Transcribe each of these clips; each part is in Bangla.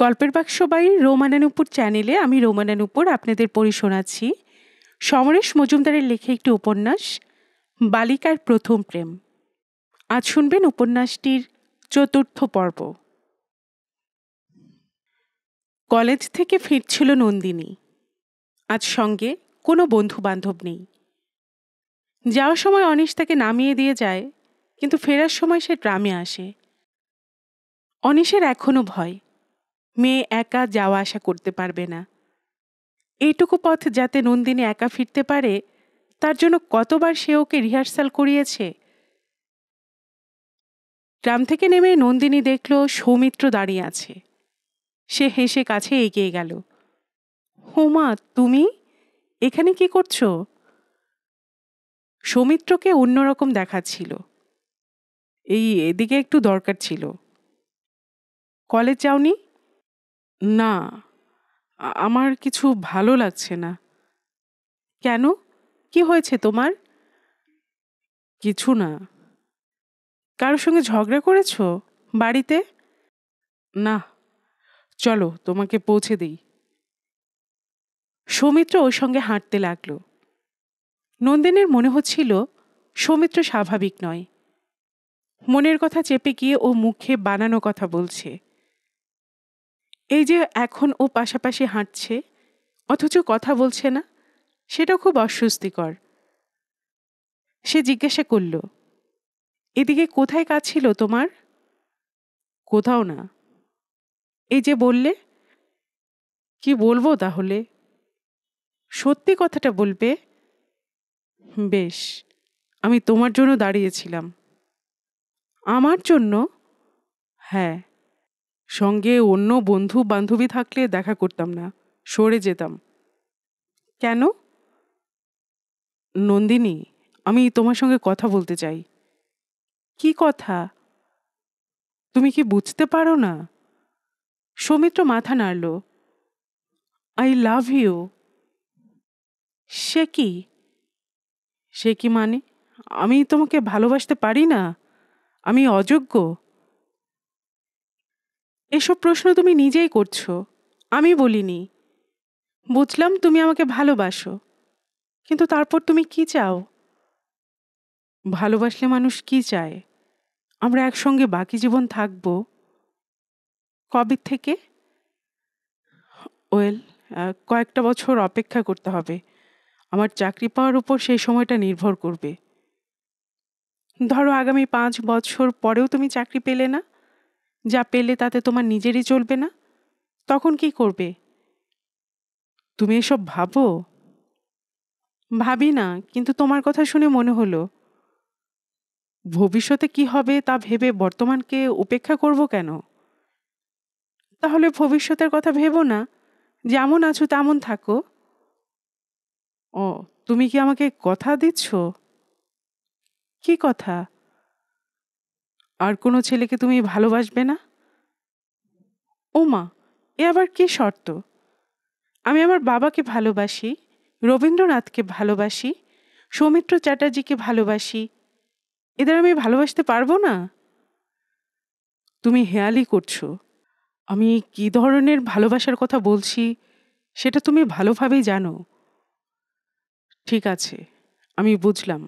গল্পের বাক্স বাই রোমানানুপুর চ্যানেলে আমি রোমানানুপুর আপনাদের পড়ে শোনাচ্ছি সমরেশ মজুমদারের লেখা একটি উপন্যাস বালিকার প্রথম প্রেম আজ শুনবেন উপন্যাসটির চতুর্থ পর্ব কলেজ থেকে ফিরছিল নন্দিনী আজ সঙ্গে কোনো বন্ধু বান্ধব নেই যাওয়ার সময় অনিশ তাকে নামিয়ে দিয়ে যায় কিন্তু ফেরার সময় সে গ্রামে আসে অনিশের এখনও ভয় মেয়ে একা যাওয়া আসা করতে পারবে না এইটুকু পথ যাতে নন্দিনী একা ফিরতে পারে তার জন্য কতবার সে ওকে রিহার্সাল করিয়েছে গ্রাম থেকে নেমে নন্দিনী দেখল সৌমিত্র দাঁড়িয়ে আছে সে হেসে কাছে এগিয়ে গেল হোমা তুমি এখানে কি করছো সৌমিত্রকে অন্যরকম দেখাচ্ছিল এই এদিকে একটু দরকার ছিল কলেজ যাওনি না আমার কিছু ভালো লাগছে না কেন কি হয়েছে তোমার কিছু না কারোর সঙ্গে ঝগড়া করেছো বাড়িতে না চলো তোমাকে পৌঁছে দিই সৌমিত্র ওর সঙ্গে হাঁটতে লাগলো নন্দিনীর মনে হচ্ছিল সৌমিত্র স্বাভাবিক নয় মনের কথা চেপে গিয়ে ও মুখে বানানো কথা বলছে এই যে এখন ও পাশাপাশি হাঁটছে অথচ কথা বলছে না সেটা খুব অস্বস্তিকর সে জিজ্ঞাসা করল এদিকে কোথায় কাজ ছিল তোমার কোথাও না এই যে বললে কি বলবো তাহলে সত্যি কথাটা বলবে বেশ আমি তোমার জন্য দাঁড়িয়েছিলাম আমার জন্য হ্যাঁ সঙ্গে অন্য বন্ধু বান্ধবী থাকলে দেখা করতাম না সরে যেতাম কেন নন্দিনী আমি তোমার সঙ্গে কথা বলতে চাই কি কথা তুমি কি বুঝতে পারো না সৌমিত্র মাথা নাড়ল আই লাভ ইউ সে কি সে কি মানে আমি তোমাকে ভালোবাসতে পারি না আমি অযোগ্য এসব প্রশ্ন তুমি নিজেই করছো আমি বলিনি বুঝলাম তুমি আমাকে ভালোবাসো কিন্তু তারপর তুমি কি চাও ভালোবাসলে মানুষ কি চায় আমরা একসঙ্গে বাকি জীবন থাকব কবে থেকে ওয়েল কয়েকটা বছর অপেক্ষা করতে হবে আমার চাকরি পাওয়ার উপর সেই সময়টা নির্ভর করবে ধরো আগামী পাঁচ বছর পরেও তুমি চাকরি পেলে না যা পেলে তাতে তোমার নিজেরই চলবে না তখন কি করবে তুমি এসব ভাবো ভাবি না কিন্তু তোমার কথা শুনে মনে হলো ভবিষ্যতে কি হবে তা ভেবে বর্তমানকে উপেক্ষা করব কেন তাহলে ভবিষ্যতের কথা ভেবো না যেমন আছো তেমন থাকো ও তুমি কি আমাকে কথা দিচ্ছ কি কথা আর কোনো ছেলেকে তুমি ভালোবাসবে না ও মা এ আবার কি শর্ত আমি আমার বাবাকে ভালোবাসি রবীন্দ্রনাথকে ভালোবাসি সৌমিত্র চ্যাটার্জিকে ভালোবাসি এদের আমি ভালোবাসতে পারবো না তুমি হেয়ালি করছো আমি কি ধরনের ভালোবাসার কথা বলছি সেটা তুমি ভালোভাবেই জানো ঠিক আছে আমি বুঝলাম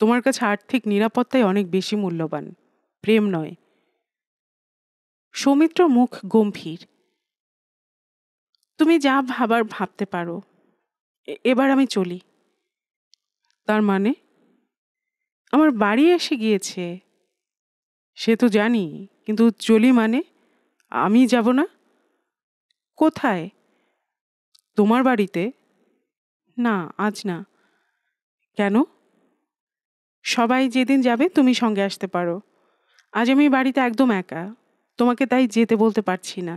তোমার কাছে আর্থিক নিরাপত্তাই অনেক বেশি মূল্যবান প্রেম নয় সৌমিত্র মুখ গম্ভীর তুমি যা ভাবার ভাবতে পারো এবার আমি চলি তার মানে আমার বাড়ি এসে গিয়েছে সে তো জানি কিন্তু চলি মানে আমি যাব না কোথায় তোমার বাড়িতে না আজ না কেন সবাই যেদিন যাবে তুমি সঙ্গে আসতে পারো আজ আমি বাড়িতে একদম একা তোমাকে তাই যেতে বলতে পারছি না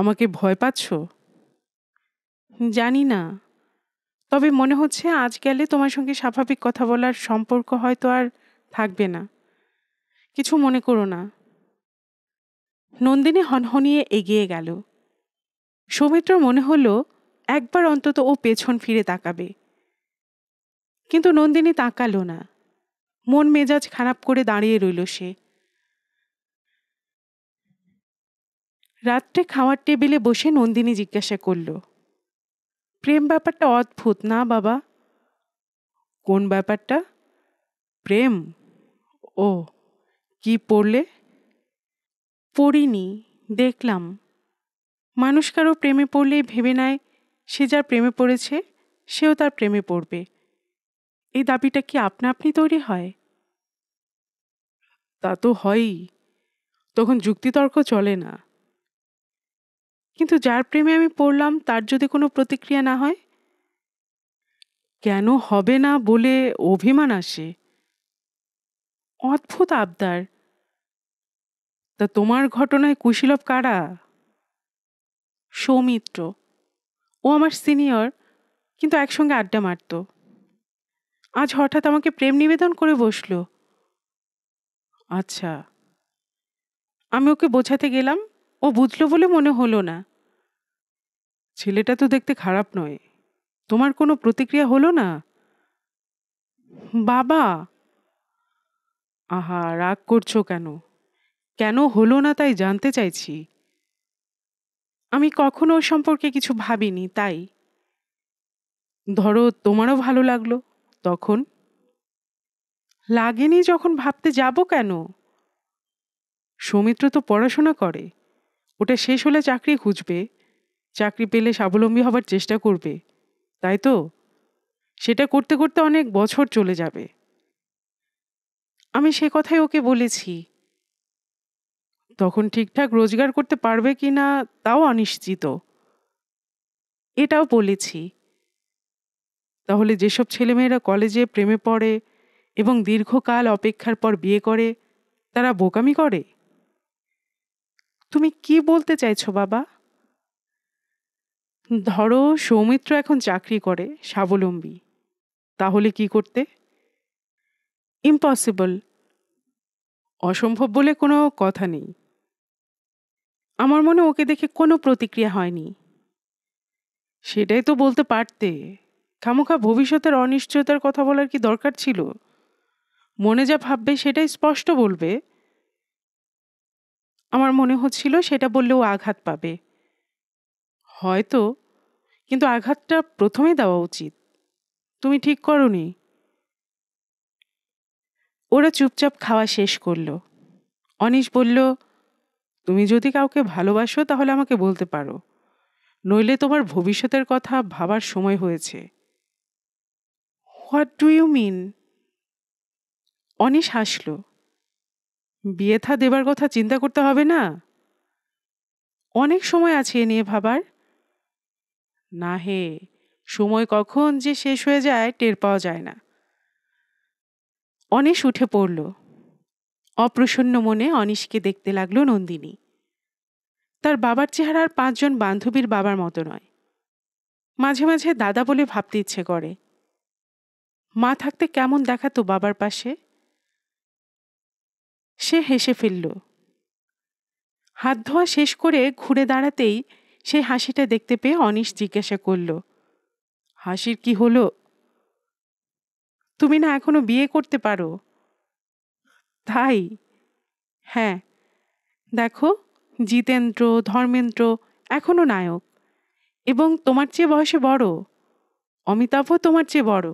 আমাকে ভয় পাচ্ছ জানি না তবে মনে হচ্ছে আজ গেলে তোমার সঙ্গে স্বাভাবিক কথা বলার সম্পর্ক হয়তো আর থাকবে না কিছু মনে করো না নন্দিনী হনহনিয়ে এগিয়ে গেল সৌমিত্র মনে হলো একবার অন্তত ও পেছন ফিরে তাকাবে কিন্তু নন্দিনী তাকালো না মন মেজাজ খারাপ করে দাঁড়িয়ে রইল সে রাত্রে খাওয়ার টেবিলে বসে নন্দিনী জিজ্ঞাসা করল প্রেম ব্যাপারটা অদ্ভুত না বাবা কোন ব্যাপারটা প্রেম ও কি পড়লে পড়িনি দেখলাম মানুষ কারো প্রেমে পড়লে ভেবে নেয় সে যার প্রেমে পড়েছে সেও তার প্রেমে পড়বে এই দাবিটা কি আপনা আপনি তৈরি হয় তা তো হয়ই তখন যুক্তিতর্ক চলে না কিন্তু যার প্রেমে আমি পড়লাম তার যদি কোনো প্রতিক্রিয়া না হয় কেন হবে না বলে অভিমান আসে অদ্ভুত আবদার তা তোমার ঘটনায় কুশীলভ কারা সৌমিত্র ও আমার সিনিয়র কিন্তু একসঙ্গে আড্ডা মারতো আজ হঠাৎ আমাকে প্রেম নিবেদন করে বসলো আচ্ছা আমি ওকে বোঝাতে গেলাম ও বুঝলো বলে মনে হলো না ছেলেটা তো দেখতে খারাপ নয় তোমার কোনো প্রতিক্রিয়া হলো না বাবা আহা রাগ করছো কেন কেন হলো না তাই জানতে চাইছি আমি কখনো ওর সম্পর্কে কিছু ভাবিনি তাই ধরো তোমারও ভালো লাগলো তখন লাগেনি যখন ভাবতে যাব কেন সৌমিত্র তো পড়াশোনা করে ওটা শেষ হলে চাকরি খুঁজবে চাকরি পেলে স্বাবলম্বী হবার চেষ্টা করবে তাই তো সেটা করতে করতে অনেক বছর চলে যাবে আমি সে কথাই ওকে বলেছি তখন ঠিকঠাক রোজগার করতে পারবে কি না তাও অনিশ্চিত এটাও বলেছি তাহলে যেসব ছেলেমেয়েরা কলেজে প্রেমে পড়ে এবং দীর্ঘকাল অপেক্ষার পর বিয়ে করে তারা বোকামি করে তুমি কি বলতে চাইছো বাবা ধরো সৌমিত্র এখন চাকরি করে স্বাবলম্বী তাহলে কি করতে ইম্পসিবল অসম্ভব বলে কোনো কথা নেই আমার মনে ওকে দেখে কোনো প্রতিক্রিয়া হয়নি সেটাই তো বলতে পারতে খামোখা ভবিষ্যতের অনিশ্চয়তার কথা বলার কি দরকার ছিল মনে যা ভাববে সেটাই স্পষ্ট বলবে আমার মনে হচ্ছিল সেটা বললেও আঘাত পাবে হয়তো কিন্তু আঘাতটা প্রথমে দেওয়া উচিত তুমি ঠিক করনি ওরা চুপচাপ খাওয়া শেষ করল অনিশ বলল তুমি যদি কাউকে ভালোবাসো তাহলে আমাকে বলতে পারো নইলে তোমার ভবিষ্যতের কথা ভাবার সময় হয়েছে what do you mean Anish হাসল বিয়ে থা দেবার কথা চিন্তা করতে হবে না অনেক সময় আছে এ নিয়ে ভাবার না হে সময় কখন যে শেষ হয়ে যায় টের পাওয়া যায় না অনিশ উঠে পড়ল অপ্রসন্ন মনে অনিশকে দেখতে লাগল নন্দিনী তার বাবার চেহারার পাঁচজন বান্ধবীর বাবার মতো নয় মাঝে মাঝে দাদা বলে ভাবতে ইচ্ছে করে মা থাকতে কেমন দেখাতো বাবার পাশে সে হেসে ফেলল হাত ধোয়া শেষ করে ঘুরে দাঁড়াতেই সেই হাসিটা দেখতে পেয়ে অনিশ জিজ্ঞাসা করল হাসির কি হলো তুমি না এখনো বিয়ে করতে পারো তাই হ্যাঁ দেখো জিতেন্দ্র ধর্মেন্দ্র এখনও নায়ক এবং তোমার চেয়ে বয়সে বড় অমিতাভও তোমার চেয়ে বড়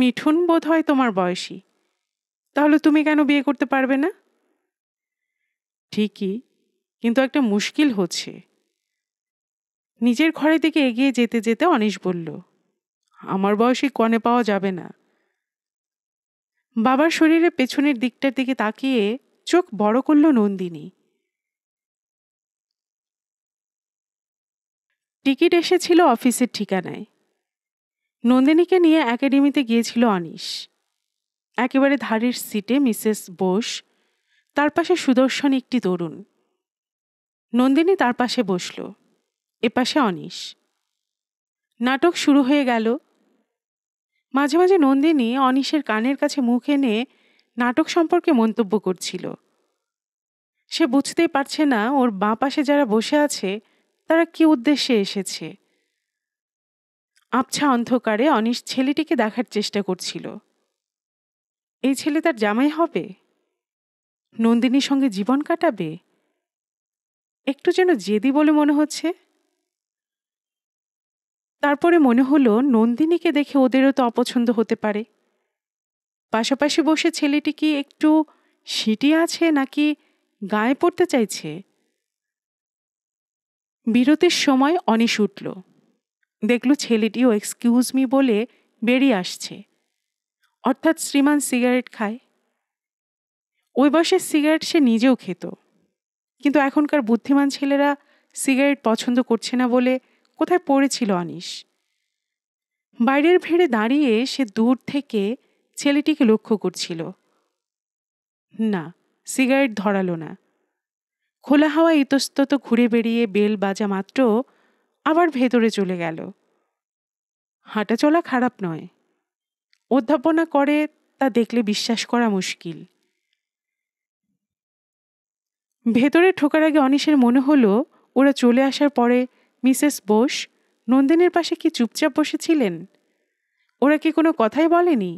মিঠুন বোধ হয় তোমার বয়সী তাহলে তুমি কেন বিয়ে করতে পারবে না ঠিকই কিন্তু একটা মুশকিল হচ্ছে নিজের ঘরে থেকে এগিয়ে যেতে যেতে অনিশ বলল আমার বয়সে কনে পাওয়া যাবে না বাবার শরীরে পেছনের দিকটার দিকে তাকিয়ে চোখ বড় করল নন্দিনী টিকিট এসেছিল অফিসের ঠিকানায় নন্দিনীকে নিয়ে একাডেমিতে গিয়েছিল অনিশ একেবারে ধারের সিটে মিসেস বোস তার পাশে সুদর্শন একটি তরুণ নন্দিনী তার পাশে বসল এপাশে অনিশ নাটক শুরু হয়ে গেল মাঝে মাঝে নন্দিনী অনিশের কানের কাছে মুখ এনে নাটক সম্পর্কে মন্তব্য করছিল সে বুঝতেই পারছে না ওর বাঁ পাশে যারা বসে আছে তারা কি উদ্দেশ্যে এসেছে আবছা অন্ধকারে অনিশ ছেলেটিকে দেখার চেষ্টা করছিল এই ছেলে তার জামাই হবে নন্দিনীর সঙ্গে জীবন কাটাবে একটু যেন জেদি বলে মনে হচ্ছে তারপরে মনে হলো নন্দিনীকে দেখে ওদেরও তো অপছন্দ হতে পারে পাশাপাশি বসে ছেলেটি কি একটু সিটি আছে নাকি গায়ে পড়তে চাইছে বিরতির সময় অনিশ উঠল দেখল ছেলেটিও এক্সকিউজ মি বলে বেরিয়ে আসছে অর্থাৎ শ্রীমান সিগারেট খায় ওই বয়সে সিগারেট সে নিজেও খেত কিন্তু এখনকার বুদ্ধিমান ছেলেরা সিগারেট পছন্দ করছে না বলে কোথায় পড়েছিল অনিশ বাইরের ভেড়ে দাঁড়িয়ে সে দূর থেকে ছেলেটিকে লক্ষ্য করছিল না সিগারেট ধরালো না খোলা হাওয়া ইতস্তত ঘুরে বেরিয়ে বেল বাজা মাত্র আবার ভেতরে চলে গেল হাঁটা চলা খারাপ নয় অধ্যাপনা করে তা দেখলে বিশ্বাস করা মুশকিল ভেতরে ঠোকার আগে অনিশের মনে হলো ওরা চলে আসার পরে মিসেস বোস নন্দিনের পাশে কি চুপচাপ বসেছিলেন ওরা কি কোনো কথাই বলেনি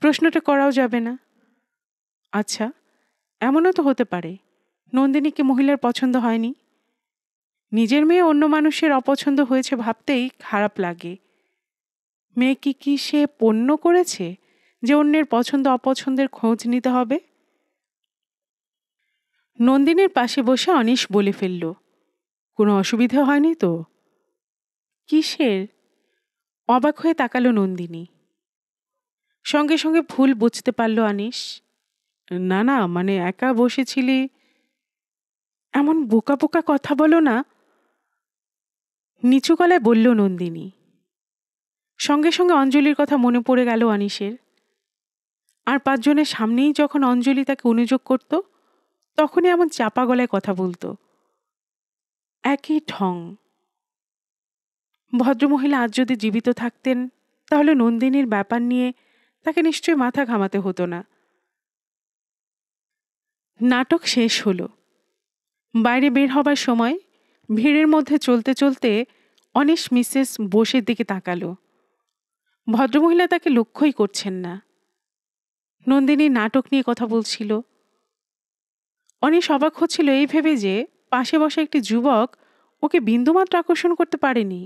প্রশ্নটা করাও যাবে না আচ্ছা এমনও তো হতে পারে নন্দিনী কি মহিলার পছন্দ হয়নি নিজের মেয়ে অন্য মানুষের অপছন্দ হয়েছে ভাবতেই খারাপ লাগে মেয়ে কি কি সে পণ্য করেছে যে অন্যের পছন্দ অপছন্দের খোঁজ নিতে হবে নন্দিনীর পাশে বসে অনিশ বলে ফেলল কোনো অসুবিধা হয়নি তো কিসের অবাক হয়ে তাকালো নন্দিনী সঙ্গে সঙ্গে ভুল বুঝতে পারল অনিশ না না মানে একা বসেছিলি এমন বোকা বোকা কথা বলো না নিচু গলায় বলল নন্দিনী সঙ্গে সঙ্গে অঞ্জলির কথা মনে পড়ে গেল অনিশের আর পাঁচজনের সামনেই যখন অঞ্জলি তাকে অনুযোগ করত তখনই এমন চাপা গলায় কথা বলতো একই ঠং ভদ্রমহিলা আজ যদি জীবিত থাকতেন তাহলে নন্দিনীর ব্যাপার নিয়ে তাকে নিশ্চয়ই মাথা ঘামাতে হতো না নাটক শেষ হলো বাইরে বের হবার সময় ভিড়ের মধ্যে চলতে চলতে অনেশ মিসেস বোসের দিকে তাকালো ভদ্রমহিলা তাকে লক্ষ্যই করছেন না নন্দিনী নাটক নিয়ে কথা বলছিল অনেশ অবাক হচ্ছিল এই ভেবে যে পাশে বসা একটি যুবক ওকে বিন্দুমাত্র আকর্ষণ করতে পারেনি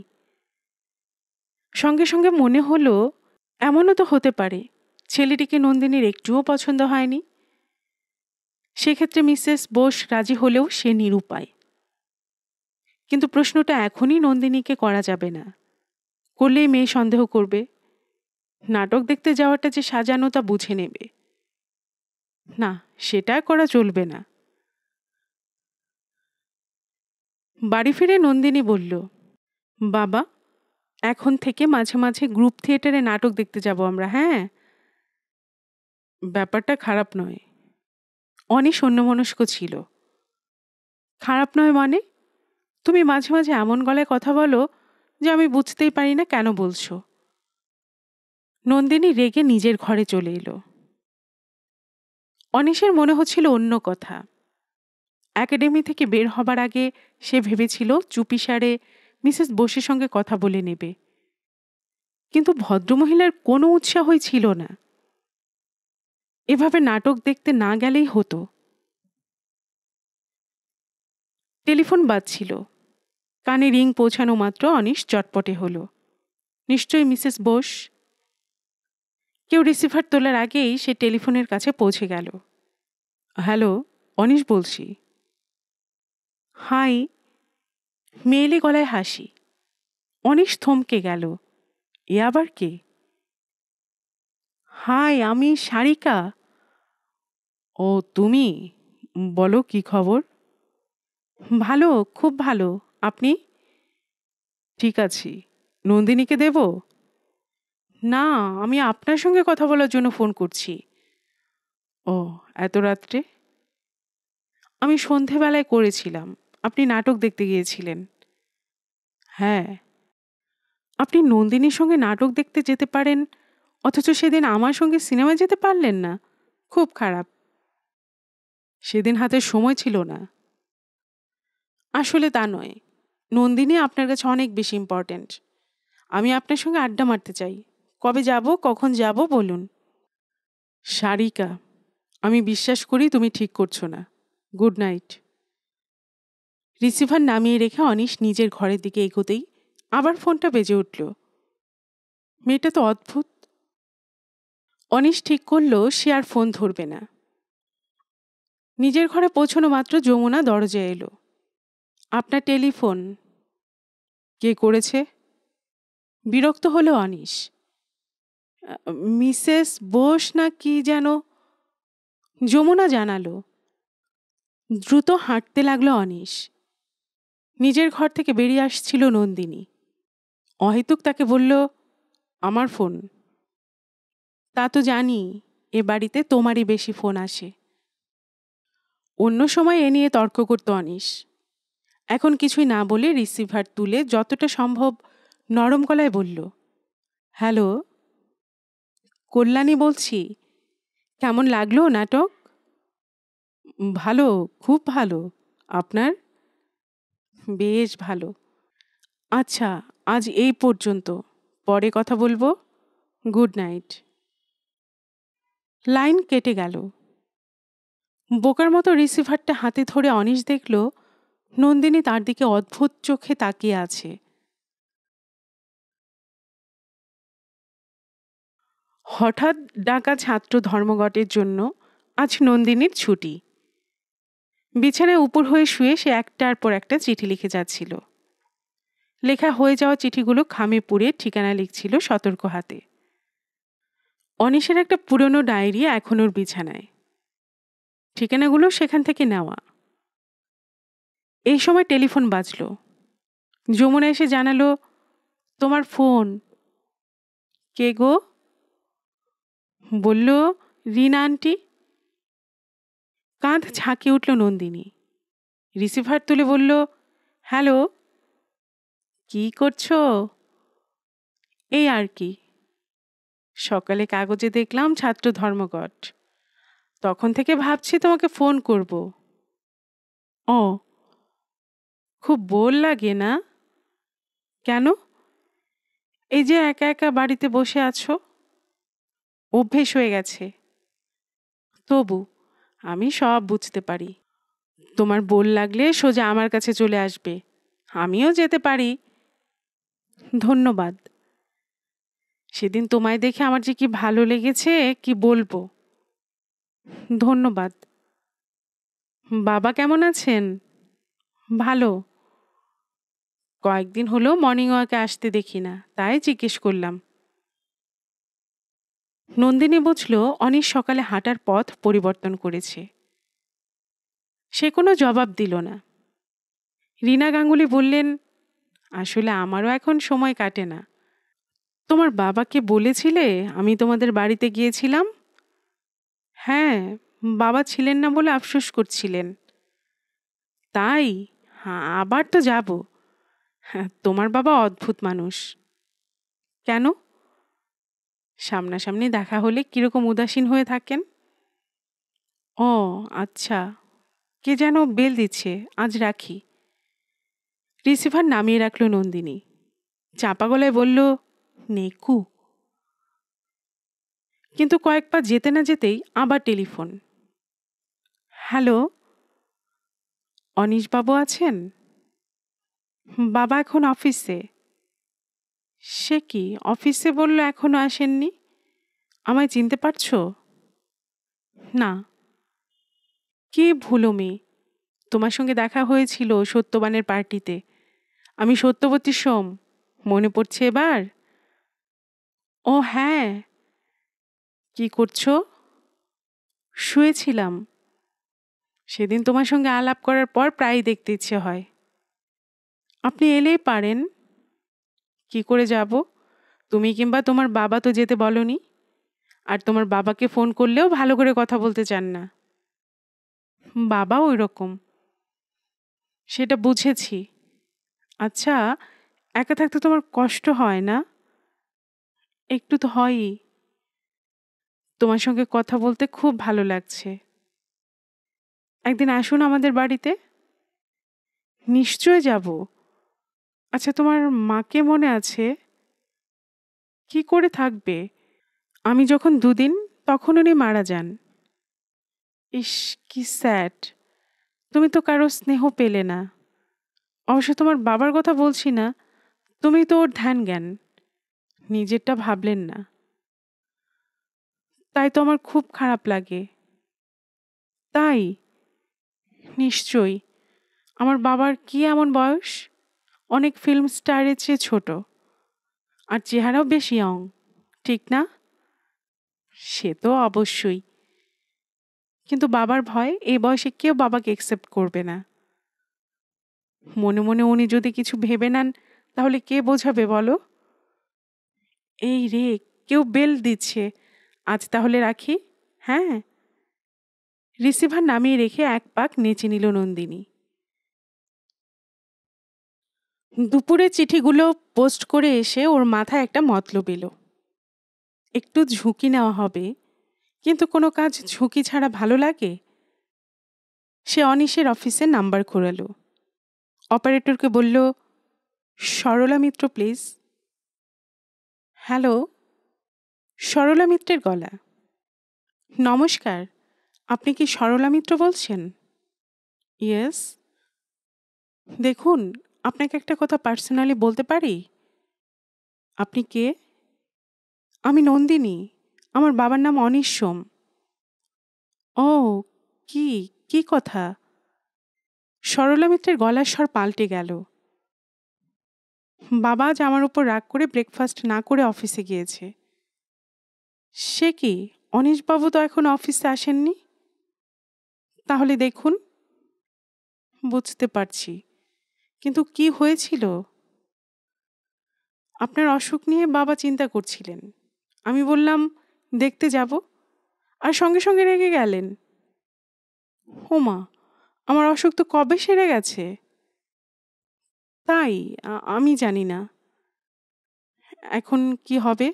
সঙ্গে সঙ্গে মনে হলো এমনও তো হতে পারে ছেলেটিকে নন্দিনীর একটুও পছন্দ হয়নি সেক্ষেত্রে মিসেস বোস রাজি হলেও সে নিরুপায় কিন্তু প্রশ্নটা এখনই নন্দিনীকে করা যাবে না করলেই মেয়ে সন্দেহ করবে নাটক দেখতে যাওয়াটা যে সাজানো তা বুঝে নেবে না সেটা করা চলবে না বাড়ি ফিরে নন্দিনী বলল বাবা এখন থেকে মাঝে মাঝে গ্রুপ থিয়েটারে নাটক দেখতে যাব আমরা হ্যাঁ ব্যাপারটা খারাপ নয় অনেক অন্যমনস্ক ছিল খারাপ নয় মানে তুমি মাঝে মাঝে এমন গলায় কথা বলো যে আমি বুঝতেই পারি না কেন বলছো নন্দিনী রেগে নিজের ঘরে চলে এলো অনিশের মনে হচ্ছিল অন্য কথা একাডেমি থেকে বের হবার আগে সে ভেবেছিল চুপিসারে মিসেস বসির সঙ্গে কথা বলে নেবে কিন্তু ভদ্রমহিলার কোনো উৎসাহই ছিল না এভাবে নাটক দেখতে না গেলেই হতো টেলিফোন বাজছিল কানে রিং পৌঁছানো মাত্র অনিশ চটপটে হল নিশ্চয়ই মিসেস বোস কেউ রিসিভার তোলার আগেই সে টেলিফোনের কাছে পৌঁছে গেল হ্যালো অনিশ বলছি হাই মেয়েলে গলায় হাসি অনিশ থমকে গেল এ আবার কে হাই আমি সারিকা ও তুমি বলো কি খবর ভালো খুব ভালো আপনি ঠিক আছি নন্দিনীকে দেব না আমি আপনার সঙ্গে কথা বলার জন্য ফোন করছি ও এত রাত্রে আমি সন্ধেবেলায় করেছিলাম আপনি নাটক দেখতে গিয়েছিলেন হ্যাঁ আপনি নন্দিনীর সঙ্গে নাটক দেখতে যেতে পারেন অথচ সেদিন আমার সঙ্গে সিনেমা যেতে পারলেন না খুব খারাপ সেদিন হাতে সময় ছিল না আসলে তা নয় নন্দিনী আপনার কাছে অনেক বেশি ইম্পর্ট্যান্ট আমি আপনার সঙ্গে আড্ডা মারতে চাই কবে যাব কখন যাব বলুন সারিকা আমি বিশ্বাস করি তুমি ঠিক করছো না গুড নাইট রিসিভার নামিয়ে রেখে অনিশ নিজের ঘরের দিকে এগোতেই আবার ফোনটা বেজে উঠল মেয়েটা তো অদ্ভুত অনিশ ঠিক করলো সে আর ফোন ধরবে না নিজের ঘরে পৌঁছনো মাত্র যমুনা দরজায় এলো আপনার টেলিফোন কে করেছে বিরক্ত হলো অনিশ মিসেস বোস না কি যেন যমুনা জানালো দ্রুত হাঁটতে লাগলো অনিশ নিজের ঘর থেকে বেরিয়ে আসছিল নন্দিনী অহেতুক তাকে বলল আমার ফোন তা তো জানি এ বাড়িতে তোমারই বেশি ফোন আসে অন্য সময় এ নিয়ে তর্ক করতো অনিশ এখন কিছুই না বলে রিসিভার তুলে যতটা সম্ভব নরম গলায় বলল হ্যালো কল্যাণী বলছি কেমন লাগলো নাটক ভালো খুব ভালো আপনার বেশ ভালো আচ্ছা আজ এই পর্যন্ত পরে কথা বলবো গুড নাইট লাইন কেটে গেল বোকার মতো রিসিভারটা হাতে ধরে অনিশ দেখল নন্দিনী তার দিকে অদ্ভুত চোখে তাকিয়ে আছে হঠাৎ ডাকা ছাত্র ধর্মঘটের জন্য আজ নন্দিনীর ছুটি বিছানায় উপর হয়ে শুয়ে সে একটার পর একটা চিঠি লিখে যাচ্ছিল লেখা হয়ে যাওয়া চিঠিগুলো খামে পুড়ে ঠিকানা লিখছিল সতর্ক হাতে অনিশের একটা পুরনো ডায়েরি এখন বিছানায় ঠিকানাগুলো সেখান থেকে নেওয়া এই সময় টেলিফোন বাজলো যমুনা এসে জানালো তোমার ফোন কে গো বলল রিনা আন্টি কাঁধ ঝাঁকে উঠল নন্দিনী রিসিভার তুলে বলল হ্যালো কি করছো এই আর কি সকালে কাগজে দেখলাম ছাত্র ধর্মঘট তখন থেকে ভাবছি তোমাকে ফোন করব ও খুব বোর লাগে না কেন এই যে একা একা বাড়িতে বসে আছো অভ্যেস হয়ে গেছে তবু আমি সব বুঝতে পারি তোমার বোল লাগলে সোজা আমার কাছে চলে আসবে আমিও যেতে পারি ধন্যবাদ সেদিন তোমায় দেখে আমার যে কি ভালো লেগেছে কি বলবো ধন্যবাদ বাবা কেমন আছেন ভালো কয়েকদিন হলো মর্নিং ওয়াকে আসতে দেখি না তাই জিজ্ঞেস করলাম নন্দিনী বুঝল অনিস সকালে হাঁটার পথ পরিবর্তন করেছে সে কোনো জবাব দিল না রীনা গাঙ্গুলি বললেন আসলে আমারও এখন সময় কাটে না তোমার বাবাকে বলেছিলে আমি তোমাদের বাড়িতে গিয়েছিলাম হ্যাঁ বাবা ছিলেন না বলে আফসোস করছিলেন তাই আবার তো যাবো হ্যাঁ তোমার বাবা অদ্ভুত মানুষ কেন সামনাসামনি দেখা হলে কীরকম উদাসীন হয়ে থাকেন ও আচ্ছা কে যেন বেল দিচ্ছে আজ রাখি রিসিভার নামিয়ে রাখল নন্দিনী চাপা গলায় বলল নেকু কিন্তু কয়েক পা যেতে না যেতেই আবার টেলিফোন হ্যালো অনিশবাবু আছেন বাবা এখন অফিসে সে কি অফিসে বলল এখনো আসেননি আমায় চিনতে পারছো না কে ভুলো মেয়ে তোমার সঙ্গে দেখা হয়েছিল সত্যবানের পার্টিতে আমি সত্যবতী সোম মনে পড়ছে এবার ও হ্যাঁ কি করছো শুয়েছিলাম সেদিন তোমার সঙ্গে আলাপ করার পর প্রায়ই দেখতে ইচ্ছে হয় আপনি এলেই পারেন কি করে যাব তুমি কিংবা তোমার বাবা তো যেতে বলনি আর তোমার বাবাকে ফোন করলেও ভালো করে কথা বলতে চান না বাবা ওই রকম সেটা বুঝেছি আচ্ছা একা থাকতে তোমার কষ্ট হয় না একটু তো হয়ই তোমার সঙ্গে কথা বলতে খুব ভালো লাগছে একদিন আসুন আমাদের বাড়িতে নিশ্চয় যাব আচ্ছা তোমার মাকে মনে আছে কি করে থাকবে আমি যখন দুদিন তখন উনি মারা যান ইস কি স্যাড তুমি তো কারো স্নেহ পেলে না অবশ্য তোমার বাবার কথা বলছি না তুমি তো ওর ধ্যান জ্ঞান নিজেরটা ভাবলেন না তাই তো আমার খুব খারাপ লাগে তাই নিশ্চয়ই আমার বাবার কি এমন বয়স অনেক ফিল্ম স্টারের চেয়ে ছোট আর চেহারাও বেশ ইয়ং ঠিক না সে তো অবশ্যই কিন্তু বাবার ভয় এই বয়সে কেউ বাবাকে একসেপ্ট করবে না মনে মনে উনি যদি কিছু ভেবে নেন তাহলে কে বোঝাবে বলো এই রে কেউ বেল দিচ্ছে আজ তাহলে রাখি হ্যাঁ রিসিভার নামিয়ে রেখে এক পাক নেচে নিল নন্দিনী দুপুরে চিঠিগুলো পোস্ট করে এসে ওর মাথায় একটা মতলব এলো একটু ঝুঁকি নেওয়া হবে কিন্তু কোনো কাজ ঝুঁকি ছাড়া ভালো লাগে সে অনিশের অফিসে নাম্বার খোরালো অপারেটরকে বলল সরলা মিত্র প্লিজ হ্যালো সরলা মিত্রের গলা নমস্কার আপনি কি সরলা মিত্র বলছেন ইয়েস দেখুন আপনাকে একটা কথা পার্সোনালি বলতে পারি আপনি কে আমি নন্দিনী আমার বাবার নাম অনিশ সোম ও কি কি কথা সরলা মিত্রের গলার স্বর পাল্টে গেল বাবা আজ আমার উপর রাগ করে ব্রেকফাস্ট না করে অফিসে গিয়েছে সে কি অনিশবাবু তো এখন অফিসে আসেননি তাহলে দেখুন বুঝতে পারছি কিন্তু কি হয়েছিল আপনার অসুখ নিয়ে বাবা চিন্তা করছিলেন আমি বললাম দেখতে যাব আর সঙ্গে সঙ্গে রেগে গেলেন হোমা আমার অসুখ তো কবে সেরে গেছে তাই আমি জানি না এখন কি হবে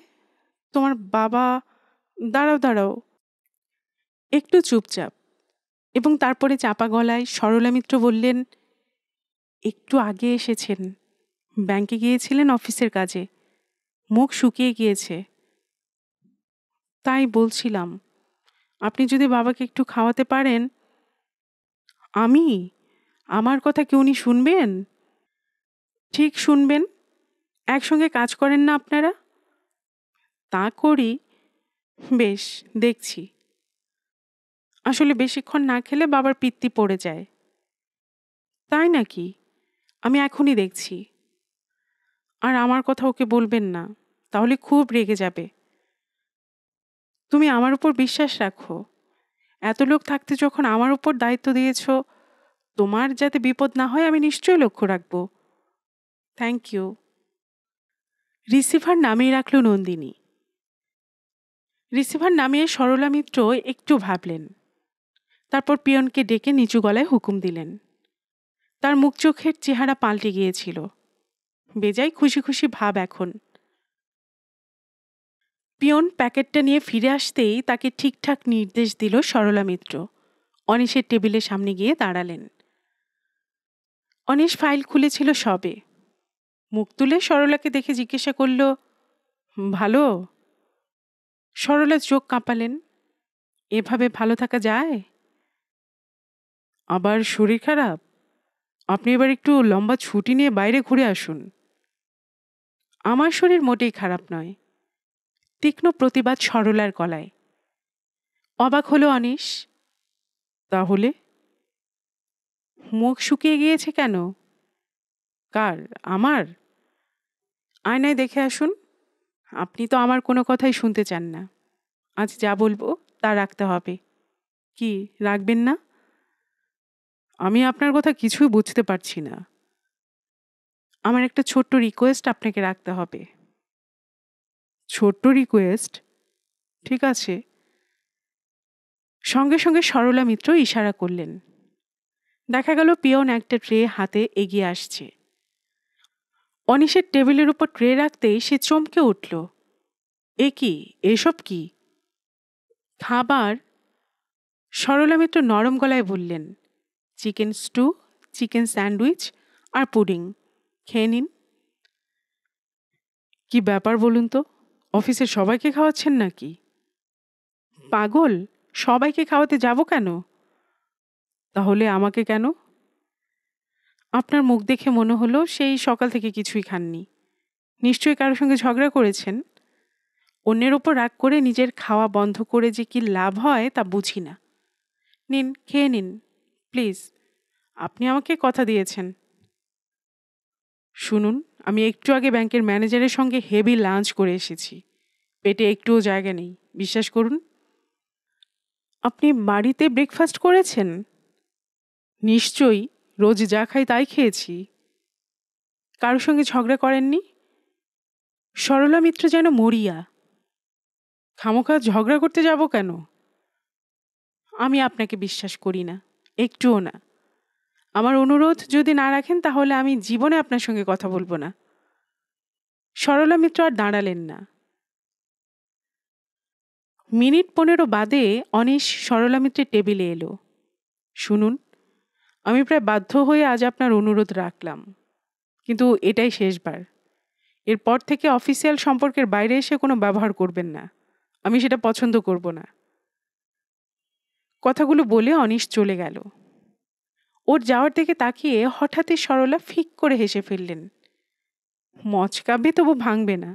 তোমার বাবা দাঁড়াও দাঁড়াও একটু চুপচাপ এবং তারপরে চাপা গলায় সরলা মিত্র বললেন একটু আগে এসেছেন ব্যাংকে গিয়েছিলেন অফিসের কাজে মুখ শুকিয়ে গিয়েছে তাই বলছিলাম আপনি যদি বাবাকে একটু খাওয়াতে পারেন আমি আমার কথা কি উনি শুনবেন ঠিক শুনবেন একসঙ্গে কাজ করেন না আপনারা তা করি বেশ দেখছি আসলে বেশিক্ষণ না খেলে বাবার পিত্তি পড়ে যায় তাই নাকি আমি এখনই দেখছি আর আমার কথা ওকে বলবেন না তাহলে খুব রেগে যাবে তুমি আমার উপর বিশ্বাস রাখো এত লোক থাকতে যখন আমার উপর দায়িত্ব দিয়েছ তোমার যাতে বিপদ না হয় আমি নিশ্চয়ই লক্ষ্য রাখব থ্যাংক ইউ রিসিভার নামিয়ে রাখল নন্দিনী রিসিভার নামিয়ে সরলা মিত্র একটু ভাবলেন তারপর পিয়নকে ডেকে নিচু গলায় হুকুম দিলেন তার মুখ চোখের চেহারা পাল্টে গিয়েছিল বেজায় খুশি খুশি ভাব এখন পিয়ন প্যাকেটটা নিয়ে ফিরে আসতেই তাকে ঠিকঠাক নির্দেশ দিল সরলা মিত্র অনিশের টেবিলের সামনে গিয়ে দাঁড়ালেন অনিশ ফাইল খুলেছিল সবে মুখ তুলে সরলাকে দেখে জিজ্ঞাসা করল ভালো সরলা চোখ কাঁপালেন এভাবে ভালো থাকা যায় আবার শরীর খারাপ আপনি এবার একটু লম্বা ছুটি নিয়ে বাইরে ঘুরে আসুন আমার শরীর মোটেই খারাপ নয় তীক্ষ্ণ প্রতিবাদ সরলার গলায় অবাক হলো অনিশ তাহলে মুখ শুকিয়ে গিয়েছে কেন কার আমার আয়নায় দেখে আসুন আপনি তো আমার কোনো কথাই শুনতে চান না আজ যা বলবো তা রাখতে হবে কি রাখবেন না আমি আপনার কথা কিছুই বুঝতে পারছি না আমার একটা ছোট্ট রিকোয়েস্ট আপনাকে রাখতে হবে ছোট্ট রিকোয়েস্ট ঠিক আছে সঙ্গে সঙ্গে সরলা মিত্র ইশারা করলেন দেখা গেল পিয়ন একটা ট্রে হাতে এগিয়ে আসছে অনিশের টেবিলের উপর ট্রে রাখতেই সে চমকে উঠল এ কি এসব কি খাবার সরলা মিত্র নরম গলায় বললেন চিকেন স্টু চিকেন স্যান্ডউইচ আর পুডিং খেয়ে নিন কি ব্যাপার বলুন তো অফিসের সবাইকে খাওয়াচ্ছেন নাকি পাগল সবাইকে খাওয়াতে যাব কেন তাহলে আমাকে কেন আপনার মুখ দেখে মনে হলো সেই সকাল থেকে কিছুই খাননি নিশ্চয়ই কারোর সঙ্গে ঝগড়া করেছেন অন্যের ওপর রাগ করে নিজের খাওয়া বন্ধ করে যে কি লাভ হয় তা বুঝি না নিন খেয়ে নিন প্লিজ আপনি আমাকে কথা দিয়েছেন শুনুন আমি একটু আগে ব্যাংকের ম্যানেজারের সঙ্গে হেভি লাঞ্চ করে এসেছি পেটে একটুও জায়গা নেই বিশ্বাস করুন আপনি বাড়িতে ব্রেকফাস্ট করেছেন নিশ্চয়ই রোজ যা খাই তাই খেয়েছি কারোর সঙ্গে ঝগড়া করেননি সরলা মিত্র যেন মরিয়া খামোখা ঝগড়া করতে যাব কেন আমি আপনাকে বিশ্বাস করি না একটুও না আমার অনুরোধ যদি না রাখেন তাহলে আমি জীবনে আপনার সঙ্গে কথা বলবো না সরলা মিত্র আর দাঁড়ালেন না মিনিট পনেরো বাদে অনিশ সরলা মিত্রের টেবিলে এলো শুনুন আমি প্রায় বাধ্য হয়ে আজ আপনার অনুরোধ রাখলাম কিন্তু এটাই শেষবার এরপর থেকে অফিসিয়াল সম্পর্কের বাইরে এসে কোনো ব্যবহার করবেন না আমি সেটা পছন্দ করব না কথাগুলো বলে অনিশ চলে গেল ওর যাওয়ার দিকে তাকিয়ে হঠাৎই সরলা ফিক করে হেসে ফেললেন মচকাবে তবু ভাঙবে না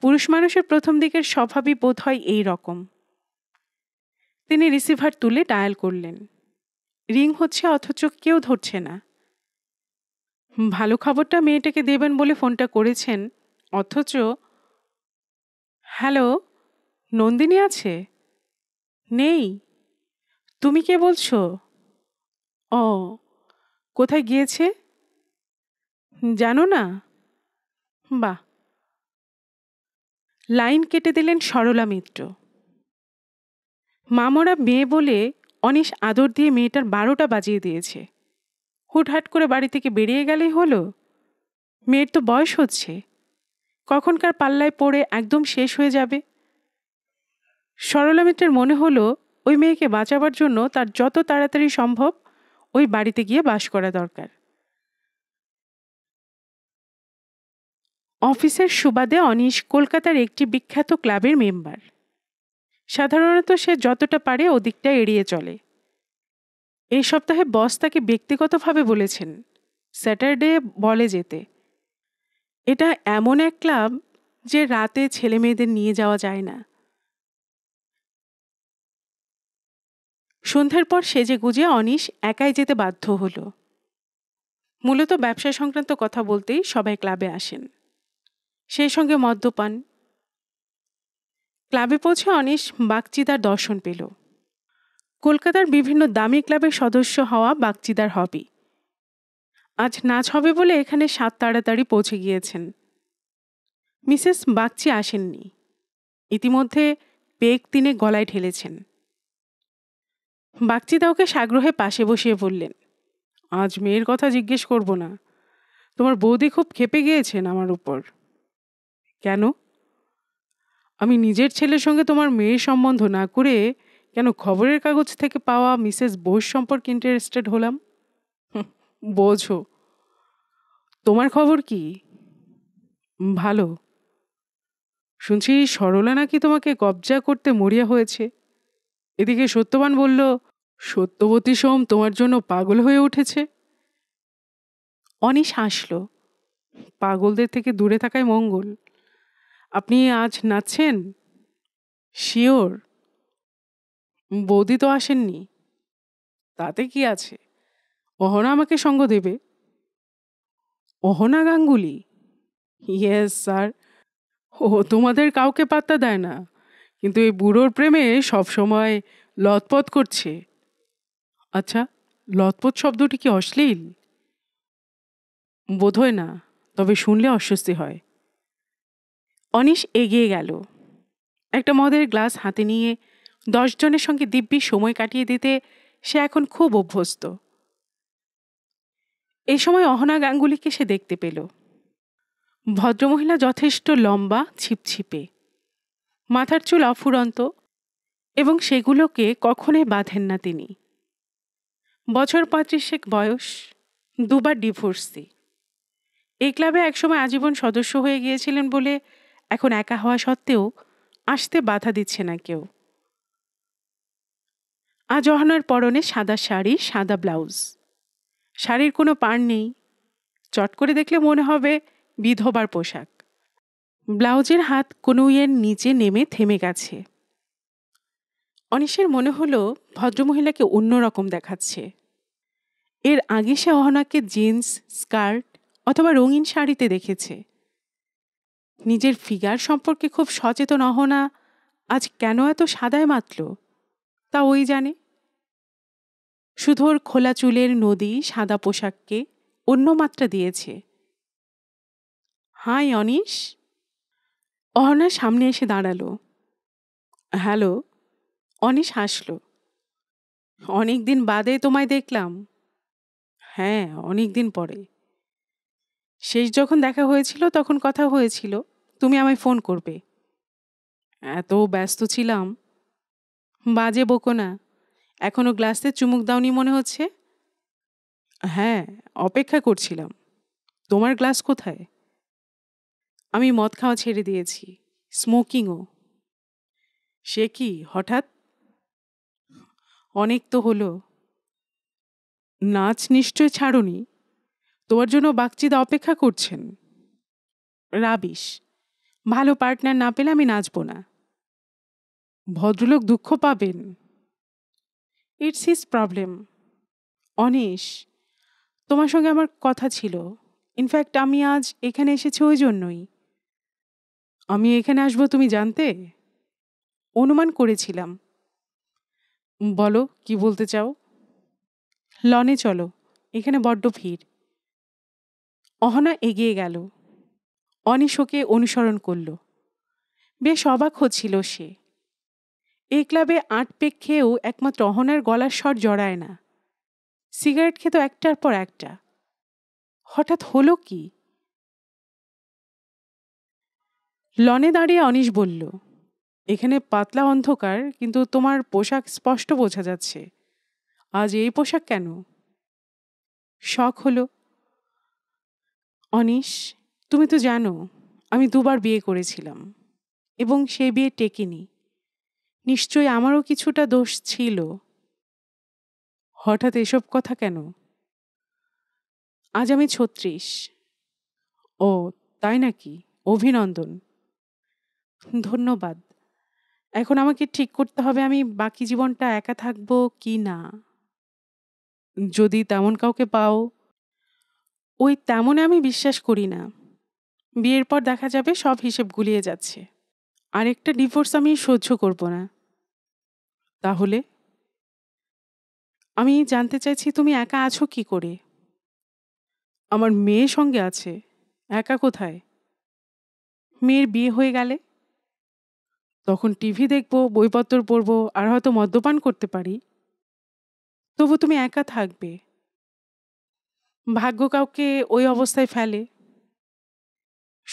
পুরুষ মানুষের প্রথম দিকের স্বভাবই বোধ হয় এই রকম তিনি রিসিভার তুলে ডায়াল করলেন রিং হচ্ছে অথচ কেউ ধরছে না ভালো খবরটা মেয়েটাকে দেবেন বলে ফোনটা করেছেন অথচ হ্যালো নন্দিনী আছে নেই তুমি কে বলছো ও কোথায় গিয়েছে জানো না বাহ লাইন কেটে দিলেন সরলা মিত্র মামরা মেয়ে বলে অনিশ আদর দিয়ে মেয়েটার বারোটা বাজিয়ে দিয়েছে হুটহাট করে বাড়ি থেকে বেরিয়ে গেলেই হলো মেয়ের তো বয়স হচ্ছে কখনকার পাল্লায় পড়ে একদম শেষ হয়ে যাবে সরলা মিত্রের মনে হলো ওই মেয়েকে বাঁচাবার জন্য তার যত তাড়াতাড়ি সম্ভব ওই বাড়িতে গিয়ে বাস করা দরকার অফিসের সুবাদে অনিশ কলকাতার একটি বিখ্যাত ক্লাবের মেম্বার সাধারণত সে যতটা পারে ওদিকটা এড়িয়ে চলে এই সপ্তাহে বস তাকে ব্যক্তিগতভাবে বলেছেন স্যাটারডে বলে যেতে এটা এমন এক ক্লাব যে রাতে ছেলে মেয়েদের নিয়ে যাওয়া যায় না সন্ধ্যার পর সেজে গুজে অনিশ একাই যেতে বাধ্য হলো মূলত ব্যবসা সংক্রান্ত কথা বলতেই সবাই ক্লাবে আসেন সেই সঙ্গে মদ্যপান ক্লাবে পৌঁছে অনিশ বাগচিদার দর্শন পেল কলকাতার বিভিন্ন দামি ক্লাবের সদস্য হওয়া বাগচিদার হবি আজ নাচ হবে বলে এখানে সাত তাড়াতাড়ি পৌঁছে গিয়েছেন মিসেস বাগচি আসেননি ইতিমধ্যে পেক তিনি গলায় ঢেলেছেন বাগচিদা ওকে সাগ্রহে পাশে বসিয়ে বললেন আজ মেয়ের কথা জিজ্ঞেস করব না তোমার বৌদি খুব খেপে গিয়েছেন আমার উপর কেন আমি নিজের ছেলের সঙ্গে তোমার মেয়ের সম্বন্ধ না করে কেন খবরের কাগজ থেকে পাওয়া মিসেস বোস সম্পর্কে ইন্টারেস্টেড হলাম বোঝো তোমার খবর কি ভালো শুনছি সরলা নাকি তোমাকে কবজা করতে মরিয়া হয়েছে এদিকে সত্যবান বলল সত্যবতী সোম তোমার জন্য পাগল হয়ে উঠেছে অনিশ হাসল পাগলদের থেকে দূরে থাকায় মঙ্গল আপনি আজ নাচছেন শিওর বৌদি তো আসেননি তাতে কি আছে অহনা আমাকে সঙ্গ দেবে অহনা গাঙ্গুলি ইয়েস স্যার ও তোমাদের কাউকে পাত্তা দেয় না কিন্তু এই বুড়োর প্রেমে সবসময় লতপত করছে আচ্ছা লতপত শব্দটি কি অশ্লীল বোধহয় না তবে শুনলে অস্বস্তি হয় অনিশ এগিয়ে গেল একটা মদের গ্লাস হাতে নিয়ে দশজনের সঙ্গে দিব্যি সময় কাটিয়ে দিতে সে এখন খুব অভ্যস্ত এ সময় অহনা গাঙ্গুলিকে সে দেখতে পেল ভদ্রমহিলা যথেষ্ট লম্বা ছিপছিপে মাথার চুল অফুরন্ত এবং সেগুলোকে কখনোই বাঁধেন না তিনি বছর পঁচিশেক বয়স দুবার ডিভোর্সি এই ক্লাবে একসময় আজীবন সদস্য হয়ে গিয়েছিলেন বলে এখন একা হওয়া সত্ত্বেও আসতে বাধা দিচ্ছে না কেউ আজ অহনার পরনে সাদা শাড়ি সাদা ব্লাউজ শাড়ির কোনো পার নেই চট করে দেখলে মনে হবে বিধবার পোশাক ব্লাউজের হাত কনুইয়ের নিচে নেমে থেমে গেছে অনিশের মনে হলো ভদ্রমহিলাকে অন্যরকম দেখাচ্ছে এর আগে সে অহনাকে জিন্স স্কার্ট অথবা রঙিন শাড়িতে দেখেছে নিজের ফিগার সম্পর্কে খুব সচেতন অহনা আজ কেন এত সাদায় মাতল তা ওই জানে সুধোর খোলা চুলের নদী সাদা পোশাককে অন্য মাত্রা দিয়েছে হাই অনিশ অহনা সামনে এসে দাঁড়ালো হ্যালো অনিশ হাসল অনেক দিন বাদে তোমায় দেখলাম হ্যাঁ অনেক দিন পরে শেষ যখন দেখা হয়েছিল তখন কথা হয়েছিল তুমি আমায় ফোন করবে এত ব্যস্ত ছিলাম বাজে বোকো না এখনো গ্লাসে চুমুক দাওনি মনে হচ্ছে হ্যাঁ অপেক্ষা করছিলাম তোমার গ্লাস কোথায় আমি মদ খাওয়া ছেড়ে দিয়েছি স্মোকিংও সে কি হঠাৎ অনেক তো হলো নাচ নিশ্চয় ছাড়ুনি তোমার জন্য বাগচিদা অপেক্ষা করছেন রাবিশ ভালো পার্টনার না পেলে আমি নাচব না ভদ্রলোক দুঃখ পাবেন ইটস হিজ প্রবলেম অনিশ তোমার সঙ্গে আমার কথা ছিল ইনফ্যাক্ট আমি আজ এখানে এসেছি ওই জন্যই আমি এখানে আসবো তুমি জানতে অনুমান করেছিলাম বলো কি বলতে চাও লনে চলো এখানে বড্ড ভিড় অহনা এগিয়ে গেল অনিশোকে অনুসরণ করল বেশ অবাক হচ্ছিল সে এই ক্লাবে আট পেক খেয়েও একমাত্র অহনার গলার স্বর জড়ায় না সিগারেট খেত একটার পর একটা হঠাৎ হলো কি লনে দাঁড়িয়ে অনিশ বলল এখানে পাতলা অন্ধকার কিন্তু তোমার পোশাক স্পষ্ট বোঝা যাচ্ছে আজ এই পোশাক কেন শখ হলো অনিশ তুমি তো জানো আমি দুবার বিয়ে করেছিলাম এবং সে বিয়ে টেকেনি নিশ্চয় আমারও কিছুটা দোষ ছিল হঠাৎ এসব কথা কেন আজ আমি ছত্রিশ ও তাই নাকি অভিনন্দন ধন্যবাদ এখন আমাকে ঠিক করতে হবে আমি বাকি জীবনটা একা থাকব কি না যদি তেমন কাউকে পাও ওই তেমনে আমি বিশ্বাস করি না বিয়ের পর দেখা যাবে সব হিসেব গুলিয়ে যাচ্ছে আর একটা ডিভোর্স আমি সহ্য করব না তাহলে আমি জানতে চাইছি তুমি একা আছো কি করে আমার মেয়ে সঙ্গে আছে একা কোথায় মেয়ের বিয়ে হয়ে গেলে তখন টিভি দেখব বইপত্র পড়ব আর হয়তো মদ্যপান করতে পারি তবু তুমি একা থাকবে ভাগ্য কাউকে ওই অবস্থায় ফেলে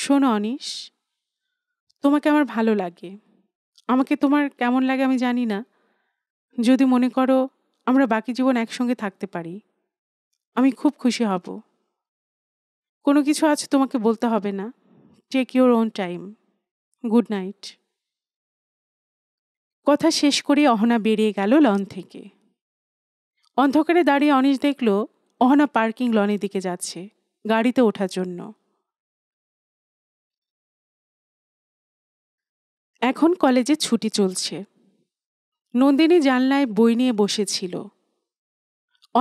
শোনো অনিশ তোমাকে আমার ভালো লাগে আমাকে তোমার কেমন লাগে আমি জানি না যদি মনে করো আমরা বাকি জীবন একসঙ্গে থাকতে পারি আমি খুব খুশি হব কোনো কিছু আছে তোমাকে বলতে হবে না take your own time good night কথা শেষ করে অহনা বেরিয়ে গেল লন থেকে অন্ধকারে দাঁড়িয়ে অনিশ দেখল অহনা পার্কিং লনের দিকে যাচ্ছে গাড়িতে ওঠার জন্য এখন কলেজে ছুটি চলছে নন্দিনী জানলায় বই নিয়ে বসেছিল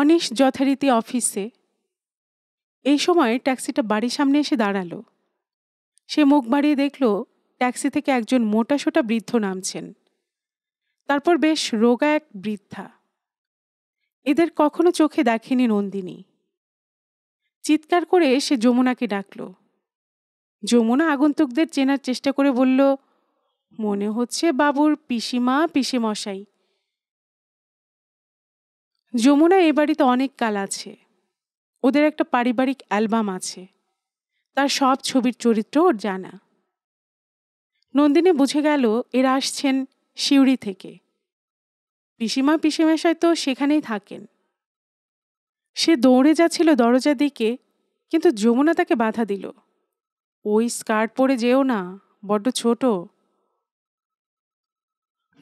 অনিশ যথারীতি অফিসে এই সময় ট্যাক্সিটা বাড়ির সামনে এসে দাঁড়ালো সে মুখ বাড়িয়ে দেখল ট্যাক্সি থেকে একজন মোটা সোটা বৃদ্ধ নামছেন তারপর বেশ রোগা এক বৃদ্ধা এদের কখনো চোখে দেখেনি নন্দিনী চিৎকার করে সে যমুনাকে ডাকল যমুনা আগন্তুকদের চেনার চেষ্টা করে বলল মনে হচ্ছে বাবুর পিসিমা পিসিমশাই যমুনা এ বাড়িতে অনেক কাল আছে ওদের একটা পারিবারিক অ্যালবাম আছে তার সব ছবির চরিত্র ওর জানা নন্দিনী বুঝে গেল এরা আসছেন সিউড়ি থেকে পিসিমা পিসিমেশাই তো সেখানেই থাকেন সে দৌড়ে যাচ্ছিল দরজার দিকে কিন্তু যমুনা তাকে বাধা দিল ওই স্কার্ট পরে যেও না বড্ড ছোট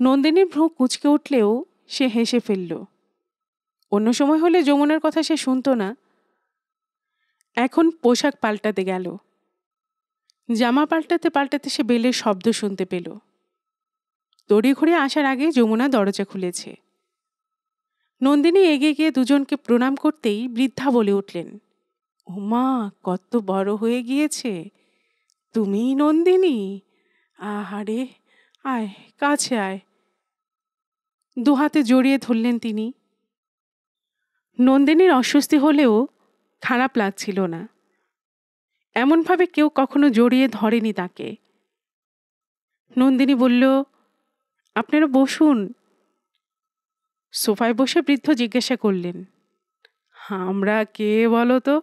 নন্দিনীর ভ্রু কুচকে উঠলেও সে হেসে ফেলল অন্য সময় হলে যমুনার কথা সে শুনত না এখন পোশাক পাল্টাতে গেল জামা পাল্টাতে পাল্টাতে সে বেলের শব্দ শুনতে পেলো ঘুরে আসার আগে যমুনা দরজা খুলেছে নন্দিনী এগিয়ে গিয়ে দুজনকে প্রণাম করতেই বৃদ্ধা বলে উঠলেন উমা কত বড় হয়ে গিয়েছে তুমি নন্দিনী আহারে আয় কাছে আয় দুহাতে জড়িয়ে ধরলেন তিনি নন্দিনীর অস্বস্তি হলেও খারাপ লাগছিল না এমনভাবে কেউ কখনো জড়িয়ে ধরেনি তাকে নন্দিনী বলল আপনারা বসুন সোফায় বসে বৃদ্ধ জিজ্ঞাসা করলেন আমরা কে বলো তো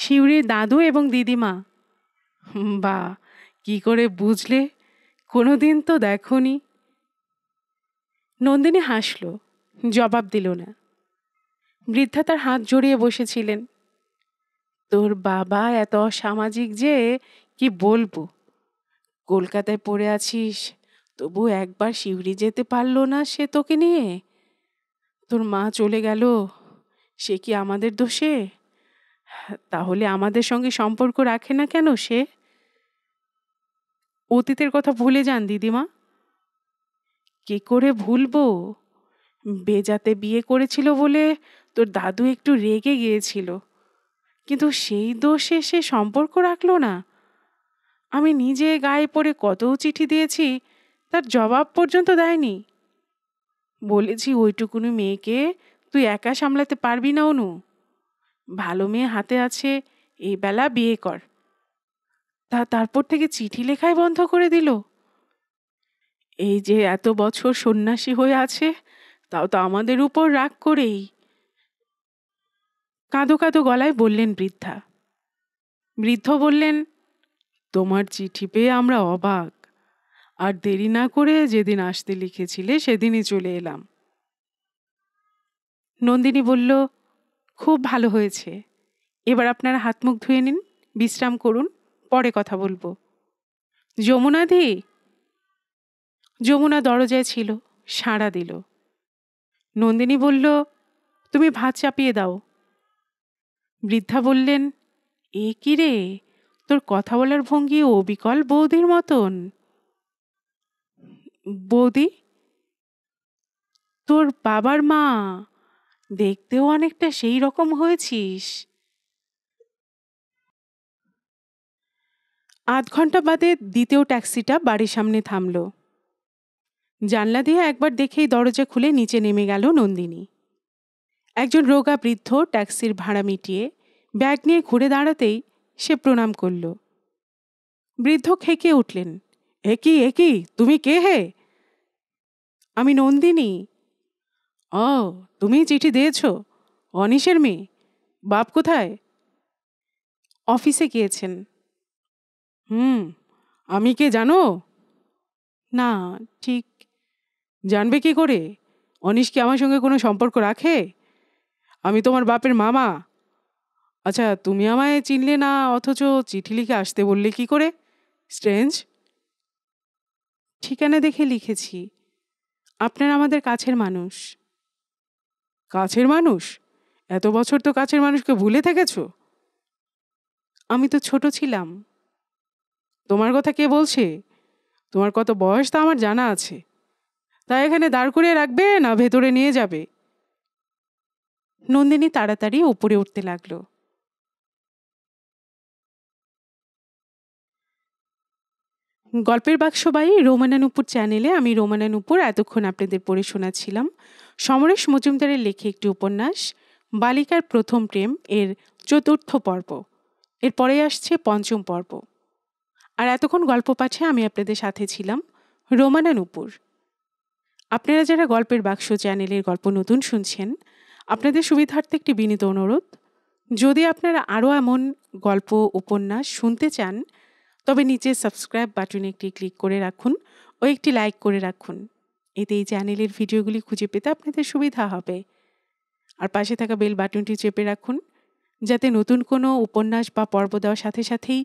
শিউরির দাদু এবং দিদিমা বা কি করে বুঝলে কোনো দিন তো দেখনি নন্দিনী হাসল জবাব দিল না বৃদ্ধা তার হাত জড়িয়ে বসেছিলেন তোর বাবা এত অসামাজিক যে কি বলবো কলকাতায় পড়ে আছিস তবু একবার শিউরি যেতে পারলো না সে তোকে নিয়ে তোর মা চলে গেল সে কি আমাদের দোষে তাহলে আমাদের সঙ্গে সম্পর্ক রাখে না কেন সে অতীতের কথা ভুলে যান দিদিমা কে করে ভুলবো বেজাতে বিয়ে করেছিল বলে তোর দাদু একটু রেগে গিয়েছিল কিন্তু সেই দোষে সে সম্পর্ক রাখলো না আমি নিজে গায়ে পড়ে কত চিঠি দিয়েছি তার জবাব পর্যন্ত দেয়নি বলেছি ওইটুকুনি মেয়েকে তুই একা সামলাতে পারবি না অনু ভালো মেয়ে হাতে আছে এই বেলা বিয়ে কর তা তারপর থেকে চিঠি লেখাই বন্ধ করে দিল এই যে এত বছর সন্ন্যাসী হয়ে আছে তাও তো আমাদের উপর রাগ করেই কাঁদো কাঁদো গলায় বললেন বৃদ্ধা বৃদ্ধ বললেন তোমার চিঠি পেয়ে আমরা অবাক আর দেরি না করে যেদিন আসতে লিখেছিলে সেদিনই চলে এলাম নন্দিনী বলল খুব ভালো হয়েছে এবার আপনার হাত মুখ ধুয়ে নিন বিশ্রাম করুন পরে কথা বলবো দি যমুনা দরজায় ছিল সাড়া দিল নন্দিনী বলল তুমি ভাত চাপিয়ে দাও বৃদ্ধা বললেন এ কি রে তোর কথা বলার ভঙ্গি অবিকল বৌদির মতন বৌদি তোর বাবার মা দেখতেও অনেকটা সেই রকম হয়েছিস আধ ঘন্টা বাদে দ্বিতীয় ট্যাক্সিটা বাড়ির সামনে থামল জানলা দিয়ে একবার দেখেই দরজা খুলে নিচে নেমে গেল নন্দিনী একজন রোগা বৃদ্ধ ট্যাক্সির ভাড়া মিটিয়ে ব্যাগ নিয়ে ঘুরে দাঁড়াতেই সে প্রণাম করল বৃদ্ধ খেকে উঠলেন একই একই তুমি কে হে আমি নন্দিনী ও তুমি চিঠি দিয়েছ অনিশের মেয়ে বাপ কোথায় অফিসে গিয়েছেন হুম আমি কে জানো না ঠিক জানবে কি করে অনিশ কি আমার সঙ্গে কোনো সম্পর্ক রাখে আমি তোমার বাপের মামা আচ্ছা তুমি আমায় চিনলে না অথচ চিঠি লিখে আসতে বললে কি করে স্ট্রেঞ্জ ঠিকানা দেখে লিখেছি আপনার আমাদের কাছের মানুষ কাছের মানুষ এত বছর তো কাছের মানুষকে ভুলে থেকেছ আমি তো ছোট ছিলাম তোমার কথা কে বলছে তোমার কত বয়স তা আমার জানা আছে তা এখানে দাঁড় করিয়ে রাখবে না ভেতরে নিয়ে যাবে নন্দিনী তাড়াতাড়ি উপরে উঠতে লাগলো গল্পের বাক্স বাই রোমানা নুপুর চ্যানেলে আমি রোমানা নুপুর এতক্ষণ আপনাদের পড়ে শোনাচ্ছিলাম সমরেশ মজুমদারের লেখে একটি উপন্যাস বালিকার প্রথম প্রেম এর চতুর্থ পর্ব এর পরে আসছে পঞ্চম পর্ব আর এতক্ষণ গল্প পাঠে আমি আপনাদের সাথে ছিলাম রোমানা নুপুর আপনারা যারা গল্পের বাক্স চ্যানেলের গল্প নতুন শুনছেন আপনাদের সুবিধার্থে একটি বিনীত অনুরোধ যদি আপনারা আরও এমন গল্প উপন্যাস শুনতে চান তবে নিচে সাবস্ক্রাইব বাটনে একটি ক্লিক করে রাখুন ও একটি লাইক করে রাখুন এতে এই চ্যানেলের ভিডিওগুলি খুঁজে পেতে আপনাদের সুবিধা হবে আর পাশে থাকা বেল বাটনটি চেপে রাখুন যাতে নতুন কোনো উপন্যাস বা পর্ব দেওয়ার সাথে সাথেই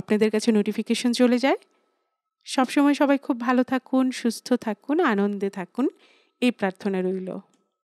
আপনাদের কাছে নোটিফিকেশন চলে যায় সবসময় সবাই খুব ভালো থাকুন সুস্থ থাকুন আনন্দে থাকুন এই প্রার্থনা রইল